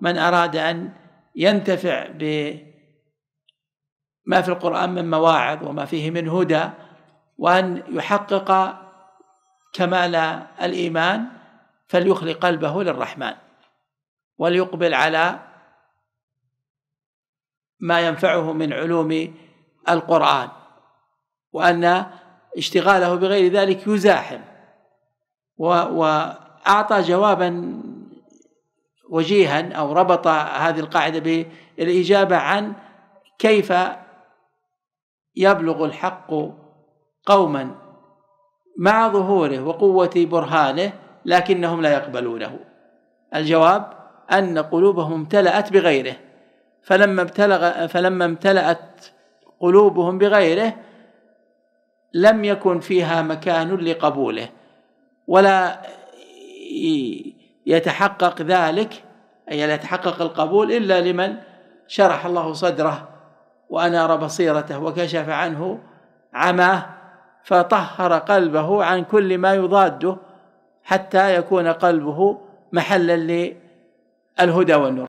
من أراد أن ينتفع بما في القرآن من مواعظ وما فيه من هدى وأن يحقق كمال الإيمان فليخلي قلبه للرحمن وليقبل على ما ينفعه من علوم القرآن وأن اشتغاله بغير ذلك يزاحم وأعطى جوابا وجيها او ربط هذه القاعده بالاجابه عن كيف يبلغ الحق قوما مع ظهوره وقوه برهانه لكنهم لا يقبلونه الجواب ان قلوبهم امتلأت بغيره فلما ابتلغ فلما امتلأت قلوبهم بغيره لم يكن فيها مكان لقبوله ولا يتحقق ذلك أي لا يتحقق القبول إلا لمن شرح الله صدره وأنار بصيرته وكشف عنه عماه فطهر قلبه عن كل ما يضاده حتى يكون قلبه محلا للهدى والنور